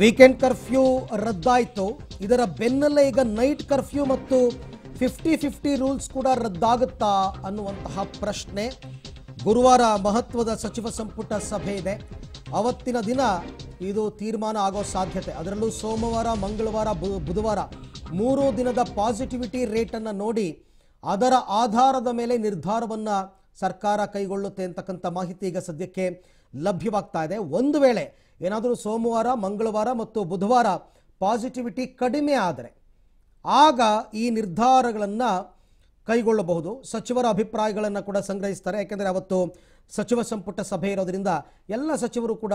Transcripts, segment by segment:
weekend curfew ರದ್ದಾಯಿತು ಇದರ ಬೆನ್ನಲ್ಲೇ ಈಗ ನೈಟ್ ಕರ್ಫ್ಯೂ ಮತ್ತು ಫಿಫ್ಟಿ ಫಿಫ್ಟಿ ರೂಲ್ಸ್ ಕೂಡ ರದ್ದಾಗುತ್ತಾ ಅನ್ನುವಂತಹ ಪ್ರಶ್ನೆ ಗುರುವಾರ ಮಹತ್ವದ ಸಚಿವ ಸಂಪುಟ ಸಭೆ ಇದೆ ಅವತ್ತಿನ ದಿನ ಇದು ತೀರ್ಮಾನ ಆಗೋ ಸಾಧ್ಯತೆ ಅದರಲ್ಲೂ ಸೋಮವಾರ ಮಂಗಳವಾರ ಬುಧವಾರ ಮೂರು ದಿನದ ಪಾಸಿಟಿವಿಟಿ ರೇಟನ್ನು ನೋಡಿ ಅದರ ಆಧಾರದ ಮೇಲೆ ನಿರ್ಧಾರವನ್ನು ಸರ್ಕಾರ ಕೈಗೊಳ್ಳುತ್ತೆ ಅಂತಕ್ಕಂಥ ಮಾಹಿತಿ ಈಗ ಸದ್ಯಕ್ಕೆ ಲಭ್ಯವಾಗ್ತಾ ಇದೆ ಒಂದು ವೇಳೆ ಏನಾದರೂ ಸೋಮವಾರ ಮಂಗಳವಾರ ಮತ್ತು ಬುಧವಾರ ಪಾಸಿಟಿವಿಟಿ ಕಡಿಮೆ ಆದರೆ ಆಗ ಈ ನಿರ್ಧಾರಗಳನ್ನು ಕೈಗೊಳ್ಳಬಹುದು ಸಚಿವರ ಅಭಿಪ್ರಾಯಗಳನ್ನು ಕೂಡ ಸಂಗ್ರಹಿಸ್ತಾರೆ ಯಾಕೆಂದರೆ ಅವತ್ತು ಸಚಿವ ಸಂಪುಟ ಸಭೆ ಇರೋದರಿಂದ ಎಲ್ಲ ಸಚಿವರು ಕೂಡ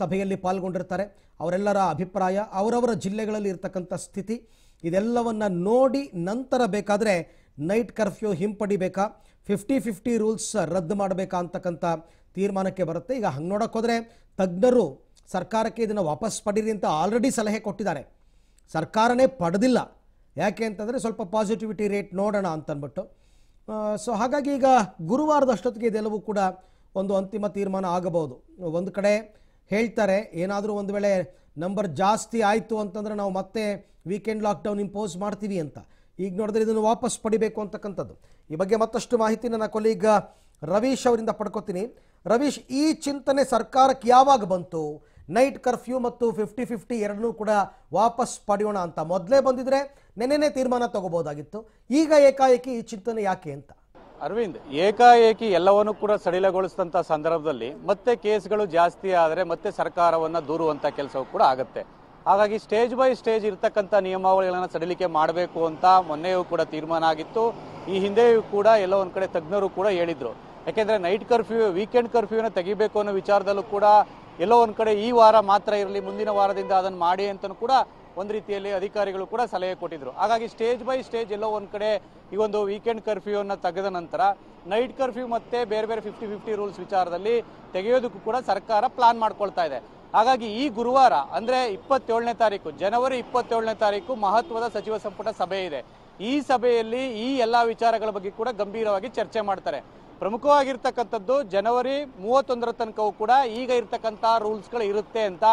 ಸಭೆಯಲ್ಲಿ ಪಾಲ್ಗೊಂಡಿರ್ತಾರೆ ಅವರೆಲ್ಲರ ಅಭಿಪ್ರಾಯ ಅವರವರ ಜಿಲ್ಲೆಗಳಲ್ಲಿ ಇರತಕ್ಕಂಥ ಸ್ಥಿತಿ ಇದೆಲ್ಲವನ್ನು ನೋಡಿ ನಂತರ ಬೇಕಾದರೆ ನೈಟ್ ಕರ್ಫ್ಯೂ ಹಿಂಪಡಿಬೇಕಾ ಫಿಫ್ಟಿ ಫಿಫ್ಟಿ ರೂಲ್ಸ್ ರದ್ದು ಮಾಡಬೇಕಾ ಅಂತಕ್ಕಂಥ ತೀರ್ಮಾನಕ್ಕೆ ಬರುತ್ತೆ ಈಗ ಹಂಗೆ ನೋಡೋಕ್ಕೋದ್ರೆ ತಜ್ಞರು ಸರ್ಕಾರಕ್ಕೆ ಇದನ್ನು ವಾಪಸ್ ಪಡೀರಿ ಅಂತ ಆಲ್ರೆಡಿ ಸಲಹೆ ಕೊಟ್ಟಿದ್ದಾರೆ ಸರ್ಕಾರನೇ ಪಡೆದಿಲ್ಲ ಯಾಕೆ ಅಂತಂದರೆ ಸ್ವಲ್ಪ ಪಾಸಿಟಿವಿಟಿ ರೇಟ್ ನೋಡೋಣ ಅಂತನ್ಬಿಟ್ಟು ಸೊ ಹಾಗಾಗಿ ಈಗ ಗುರುವಾರದಷ್ಟೊತ್ತಿಗೆ ಇದೆಲ್ಲವೂ ಕೂಡ ಒಂದು ಅಂತಿಮ ತೀರ್ಮಾನ ಆಗಬಹುದು ಒಂದು ಕಡೆ ಹೇಳ್ತಾರೆ ಏನಾದರೂ ಒಂದು ವೇಳೆ ನಂಬರ್ ಜಾಸ್ತಿ ಆಯಿತು ಅಂತಂದರೆ ನಾವು ಮತ್ತೆ ವೀಕೆಂಡ್ ಲಾಕ್ಡೌನ್ ಇಂಪೋಸ್ ಮಾಡ್ತೀವಿ ಅಂತ ಈಗ ನೋಡಿದ್ರೆ ಇದನ್ನು ವಾಪಸ್ ಪಡಿಬೇಕು ಅಂತಕ್ಕಂಥದ್ದು ಈ ಬಗ್ಗೆ ಮತ್ತಷ್ಟು ಮಾಹಿತಿ ನನ್ನ ಕೊಲೀಗ ರವೀಶ್ ಅವರಿಂದ ಪಡ್ಕೊತೀನಿ ರವೀಶ್ ಈ ಚಿಂತನೆ ಸರ್ಕಾರಕ್ಕೆ ಯಾವಾಗ ಬಂತು ನೈಟ್ ಕರ್ಫ್ಯೂ ಮತ್ತು ಫಿಫ್ಟಿ ಫಿಫ್ಟಿ ಎರಡನ್ನೂ ಕೂಡ ವಾಪಸ್ ಪಡೆಯೋಣ ಅಂತ ಮೊದಲೇ ಬಂದಿದ್ರೆ ನೆನೆನೇ ತೀರ್ಮಾನ ತಗೋಬಹುದಾಗಿತ್ತು ಈಗ ಏಕಾಏಕಿ ಈ ಚಿಂತನೆ ಯಾಕೆ ಅಂತ ಅರವಿಂದ್ ಏಕಾಏಕಿ ಎಲ್ಲವನ್ನೂ ಕೂಡ ಸಡಿಲಗೊಳಿಸಿದಂಥ ಸಂದರ್ಭದಲ್ಲಿ ಮತ್ತೆ ಕೇಸ್ಗಳು ಜಾಸ್ತಿ ಆದರೆ ಮತ್ತೆ ಸರ್ಕಾರವನ್ನು ದೂರುವಂಥ ಕೆಲಸವು ಕೂಡ ಆಗುತ್ತೆ ಹಾಗಾಗಿ ಸ್ಟೇಜ್ ಬೈ ಸ್ಟೇಜ್ ಇರ್ತಕ್ಕಂಥ ನಿಯಮಾವಳಿಗಳನ್ನು ಸಡಿಲಿಕೆ ಮಾಡಬೇಕು ಅಂತ ಮೊನ್ನೆಯೂ ಕೂಡ ತೀರ್ಮಾನ ಆಗಿತ್ತು ಈ ಹಿಂದೆಯೂ ಕೂಡ ಎಲ್ಲ ಒಂದು ಕಡೆ ತಜ್ಞರು ಕೂಡ ಹೇಳಿದರು ಯಾಕೆಂದರೆ ನೈಟ್ ಕರ್ಫ್ಯೂ ವೀಕೆಂಡ್ ಕರ್ಫ್ಯೂನ ತೆಗಿಬೇಕು ಅನ್ನೋ ವಿಚಾರದಲ್ಲೂ ಕೂಡ ಎಲ್ಲೋ ಒಂದು ಕಡೆ ಈ ವಾರ ಮಾತ್ರ ಇರಲಿ ಮುಂದಿನ ವಾರದಿಂದ ಅದನ್ನು ಮಾಡಿ ಅಂತಲೂ ಕೂಡ ಒಂದು ರೀತಿಯಲ್ಲಿ ಅಧಿಕಾರಿಗಳು ಕೂಡ ಸಲಹೆ ಕೊಟ್ಟಿದ್ರು ಹಾಗಾಗಿ ಸ್ಟೇಜ್ ಬೈ ಸ್ಟೇಜ್ ಎಲ್ಲೋ ಒಂದು ಕಡೆ ಈ ಒಂದು ವೀಕೆಂಡ್ ಕರ್ಫ್ಯೂವನ್ನು ತೆಗೆದ ನಂತರ ನೈಟ್ ಕರ್ಫ್ಯೂ ಮತ್ತೆ ಬೇರೆ ಬೇರೆ ಫಿಫ್ಟಿ ಫಿಫ್ಟಿ ರೂಲ್ಸ್ ವಿಚಾರದಲ್ಲಿ ತೆಗೆಯೋದಕ್ಕೂ ಕೂಡ ಸರ್ಕಾರ ಪ್ಲಾನ್ ಮಾಡ್ಕೊಳ್ತಾ ಇದೆ ಹಾಗಾಗಿ ಈ ಗುರುವಾರ ಅಂದರೆ ಇಪ್ಪತ್ತೇಳನೇ ತಾರೀಕು ಜನವರಿ ಇಪ್ಪತ್ತೇಳನೇ ತಾರೀಕು ಮಹತ್ವದ ಸಚಿವ ಸಂಪುಟ ಸಭೆ ಇದೆ ಈ ಸಭೆಯಲ್ಲಿ ಈ ಎಲ್ಲ ವಿಚಾರಗಳ ಬಗ್ಗೆ ಕೂಡ ಗಂಭೀರವಾಗಿ ಚರ್ಚೆ ಮಾಡ್ತಾರೆ ಪ್ರಮುಖವಾಗಿರ್ತಕ್ಕಂಥದ್ದು ಜನವರಿ ಮೂವತ್ತೊಂದರ ತನಕವೂ ಕೂಡ ಈಗ ಇರ್ತಕ್ಕಂಥ ರೂಲ್ಸ್ಗಳು ಇರುತ್ತೆ ಅಂತ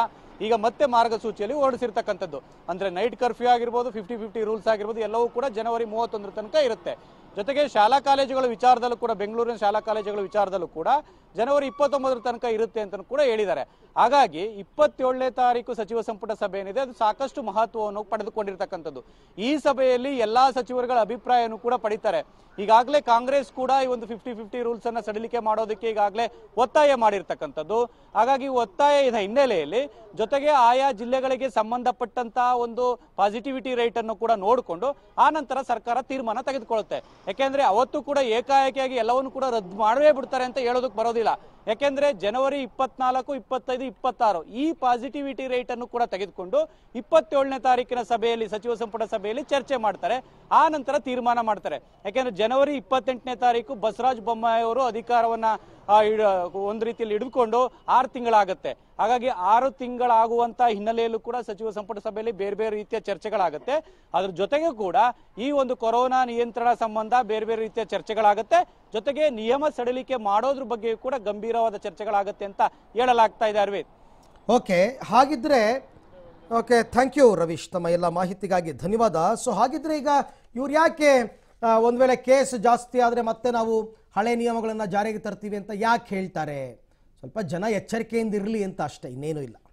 ಈಗ ಮತ್ತೆ ಮಾರ್ಗಸೂಚಿಯಲ್ಲಿ ಹೊರಡಿಸಿರ್ತಕ್ಕಂಥದ್ದು ಅಂದರೆ ನೈಟ್ ಕರ್ಫ್ಯೂ ಆಗಿರ್ಬೋದು ಫಿಫ್ಟಿ ಫಿಫ್ಟಿ ರೂಲ್ಸ್ ಆಗಿರ್ಬೋದು ಎಲ್ಲವೂ ಕೂಡ ಜನವರಿ ಮೂವತ್ತೊಂದರ ತನಕ ಇರುತ್ತೆ ಜೊತೆಗೆ ಶಾಲಾ ಕಾಲೇಜುಗಳ ವಿಚಾರದಲ್ಲೂ ಕೂಡ ಬೆಂಗಳೂರಿನ ಶಾಲಾ ಕಾಲೇಜುಗಳ ವಿಚಾರದಲ್ಲೂ ಕೂಡ ಜನವರಿ ಇಪ್ಪತ್ತೊಂಬತ್ತರ ತನಕ ಇರುತ್ತೆ ಅಂತ ಕೂಡ ಹೇಳಿದ್ದಾರೆ ಹಾಗಾಗಿ ಇಪ್ಪತ್ತೇಳನೇ ತಾರೀಕು ಸಚಿವ ಸಂಪುಟ ಸಭೆ ಏನಿದೆ ಅದು ಸಾಕಷ್ಟು ಮಹತ್ವವನ್ನು ಪಡೆದುಕೊಂಡಿರ್ತಕ್ಕಂಥದ್ದು ಈ ಸಭೆಯಲ್ಲಿ ಎಲ್ಲಾ ಸಚಿವರುಗಳ ಅಭಿಪ್ರಾಯವನ್ನು ಕೂಡ ಪಡಿತಾರೆ ಈಗಾಗಲೇ ಕಾಂಗ್ರೆಸ್ ಕೂಡ ಈ ಒಂದು ಫಿಫ್ಟಿ ಫಿಫ್ಟಿ ರೂಲ್ಸ್ ಅನ್ನ ಸಡಿಲಿಕೆ ಮಾಡೋದಕ್ಕೆ ಈಗಾಗಲೇ ಒತ್ತಾಯ ಮಾಡಿರ್ತಕ್ಕಂಥದ್ದು ಹಾಗಾಗಿ ಒತ್ತಾಯದ ಹಿನ್ನೆಲೆಯಲ್ಲಿ ಜೊತೆಗೆ ಆಯಾ ಜಿಲ್ಲೆಗಳಿಗೆ ಸಂಬಂಧಪಟ್ಟಂತಹ ಒಂದು ಪಾಸಿಟಿವಿಟಿ ರೇಟ್ ಅನ್ನು ಕೂಡ ನೋಡಿಕೊಂಡು ಆ ನಂತರ ಸರ್ಕಾರ ತೀರ್ಮಾನ ತೆಗೆದುಕೊಳ್ಳುತ್ತೆ ಯಾಕೆಂದ್ರೆ ಅವತ್ತು ಕೂಡ ಏಕಾಏಕಿಯಾಗಿ ಎಲ್ಲವನ್ನು ಕೂಡ ರದ್ದು ಮಾಡುವೇ ಬಿಡ್ತಾರೆ ಅಂತ ಹೇಳೋದಕ್ಕೆ ಬರೋದಿಲ್ಲ ಯಾಕೆಂದ್ರೆ ಜನವರಿ ಇಪ್ಪತ್ನಾಲ್ಕು ಇಪ್ಪತ್ತೈದು ಇಪ್ಪತ್ತಾರು ಈ ಪಾಸಿಟಿವಿಟಿ ರೇಟ್ ಅನ್ನು ಕೂಡ ತೆಗೆದುಕೊಂಡು ಇಪ್ಪತ್ತೇಳನೇ ತಾರೀಕಿನ ಸಭೆಯಲ್ಲಿ ಸಚಿವ ಸಂಪುಟ ಸಭೆಯಲ್ಲಿ ಚರ್ಚೆ ಮಾಡ್ತಾರೆ ಆ ನಂತರ ತೀರ್ಮಾನ ಮಾಡ್ತಾರೆ ಯಾಕೆಂದ್ರೆ ಜನವರಿ ಇಪ್ಪತ್ತೆಂಟನೇ ತಾರೀಕು ಬಸವರಾಜ ಬೊಮ್ಮಾಯಿ ಅವರು ಅಧಿಕಾರವನ್ನ ಒಂದು ರೀತಿಯಲ್ಲಿ ಹಿಡಿದುಕೊಂಡು ಆರು ತಿಂಗಳಾಗುತ್ತೆ ಹಾಗಾಗಿ ಆರು ತಿಂಗಳಾಗುವಂತಹ ಹಿನ್ನೆಲೆಯಲ್ಲೂ ಕೂಡ ಸಚಿವ ಸಂಪುಟ ಸಭೆಯಲ್ಲಿ ಬೇರೆ ಬೇರೆ ರೀತಿಯ ಚರ್ಚೆಗಳಾಗುತ್ತೆ ಅದ್ರ ಜೊತೆಗೆ ಕೂಡ ಈ ಒಂದು ಕೊರೋನಾ ನಿಯಂತ್ರಣ ಸಂಬಂಧ ಬೇರೆ ಬೇರೆ ರೀತಿಯ ಚರ್ಚೆಗಳಾಗುತ್ತೆ ಜೊತೆಗೆ ನಿಯಮ ಸಡಿಲಿಕೆ ಮಾಡೋದ್ರ ಬಗ್ಗೆಯೂ ಕೂಡ ಗಂಭೀರ ಗಂಭೀರವಾದ ಚರ್ಚೆಗಳಾಗುತ್ತೆ ಅಂತ ಹೇಳಲಾಗ್ತಾ ಇದೆ ಅರವಿಂದ್ ಓಕೆ ಹಾಗಿದ್ರೆ ಓಕೆ ಥ್ಯಾಂಕ್ ಯು ರವೀಶ್ ತಮ್ಮ ಎಲ್ಲ ಮಾಹಿತಿಗಾಗಿ ಧನ್ಯವಾದ ಸೊ ಹಾಗಿದ್ರೆ ಈಗ ಇವ್ರು ಯಾಕೆ ಒಂದ್ ವೇಳೆ ಕೇಸ್ ಜಾಸ್ತಿ ಆದ್ರೆ ಮತ್ತೆ ನಾವು ಹಳೆ ನಿಯಮಗಳನ್ನು ಜಾರಿಗೆ ತರ್ತೀವಿ ಅಂತ ಯಾಕೆ ಹೇಳ್ತಾರೆ ಸ್ವಲ್ಪ ಜನ ಎಚ್ಚರಿಕೆಯಿಂದ ಇರಲಿ ಅಂತ ಅಷ್ಟೇ ಇನ್ನೇನು ಇಲ್ಲ